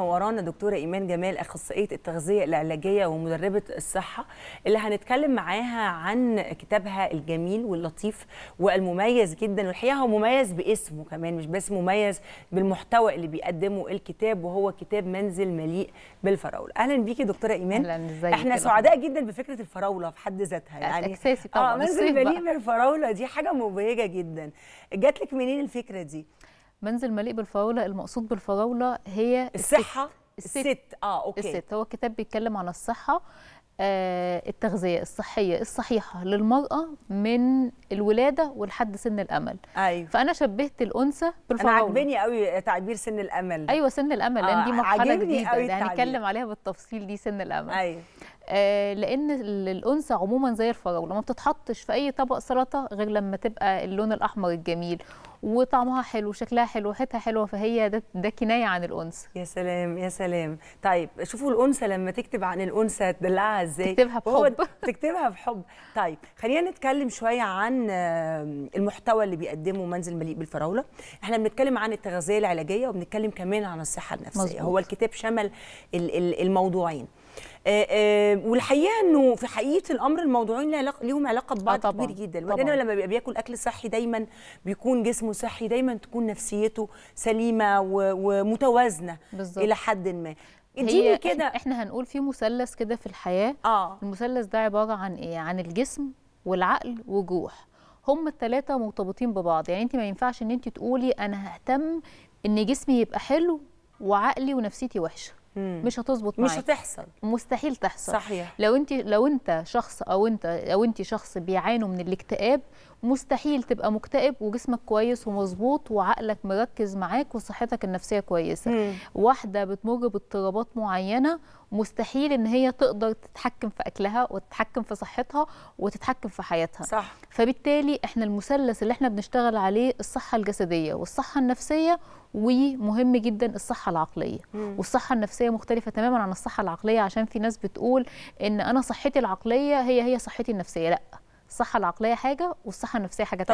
ورانا دكتوره ايمان جمال اخصائيه التغذيه العلاجيه ومدربه الصحه اللي هنتكلم معاها عن كتابها الجميل واللطيف والمميز جدا والحقيقه هو مميز باسمه كمان مش بس مميز بالمحتوى اللي بيقدمه الكتاب وهو كتاب منزل مليء بالفراوله اهلا بيكي دكتوره ايمان اهلا ازيك احنا سعداء جدا بفكره الفراوله في حد ذاتها أه، يعني اساسي طبعا اه منزل مليء بالفراوله دي حاجه مبهجه جدا جات لك منين الفكره دي منزل مليء بالفراوله المقصود بالفراوله هي الصحه الست. الست. اه اوكي الست هو كتاب بيتكلم عن الصحه آه التغذيه الصحيه الصحيحه للمراه من الولاده ولحد سن الامل ايوه فانا شبهت الانثى بالفراوله انا عاجبني قوي تعبير سن الامل ايوه سن الامل آه لان دي آه، مرحله جديده يعني هنتكلم عليها بالتفصيل دي سن الامل ايوه آه، لان الانثى عموما زي الفراوله ما بتتحطش في اي طبق سلطه غير لما تبقى اللون الاحمر الجميل وطعمها حلو وشكلها حلو ريحتها حلوه فهي ده, ده كنايه عن الانثى يا سلام يا سلام طيب شوفوا الانثى لما تكتب عن الانثى تدلعها ازاي تكتبها بحب تكتبها بحب طيب خلينا نتكلم شويه عن المحتوى اللي بيقدمه منزل مليء بالفراوله احنا بنتكلم عن التغذيه العلاجيه وبنتكلم كمان عن الصحه النفسيه مزبوط. هو الكتاب شمل الموضوعين آه، آه، والحقيقه انه في حقيقه الامر الموضوعين ليهم علاقه آه، ببعض كبير جدا الواحد لما بيبقى بياكل اكل صحي دايما بيكون جسمه صحي دايما تكون نفسيته سليمه ومتوازنه بالزبط. الى حد ما اديني كده احنا هنقول في مثلث كده في الحياه اه المثلث ده عباره عن ايه عن الجسم والعقل وجوح هم الثلاثه مرتبطين ببعض يعني انت ما ينفعش ان انت تقولي انا ههتم ان جسمي يبقى حلو وعقلي ونفسيتي وحشه مم. مش هتظبط معاك مش هتحصل مستحيل تحصل صحيح لو انت لو انت شخص او انت او انت شخص بيعانوا من الاكتئاب مستحيل تبقى مكتئب وجسمك كويس ومظبوط وعقلك مركز معاك وصحتك النفسيه كويسه مم. واحده بتمر باضطرابات معينه مستحيل ان هي تقدر تتحكم في اكلها وتتحكم في صحتها وتتحكم في حياتها صح. فبالتالي احنا المثلث اللي احنا بنشتغل عليه الصحه الجسديه والصحه النفسيه ومهم جدا الصحه العقليه مم. والصحه النفسيه النفسيه مختلفه تماما عن الصحه العقليه عشان في ناس بتقول ان انا صحتي العقليه هي هي صحتي النفسيه لا الصحه العقليه حاجه والصحه النفسيه حاجه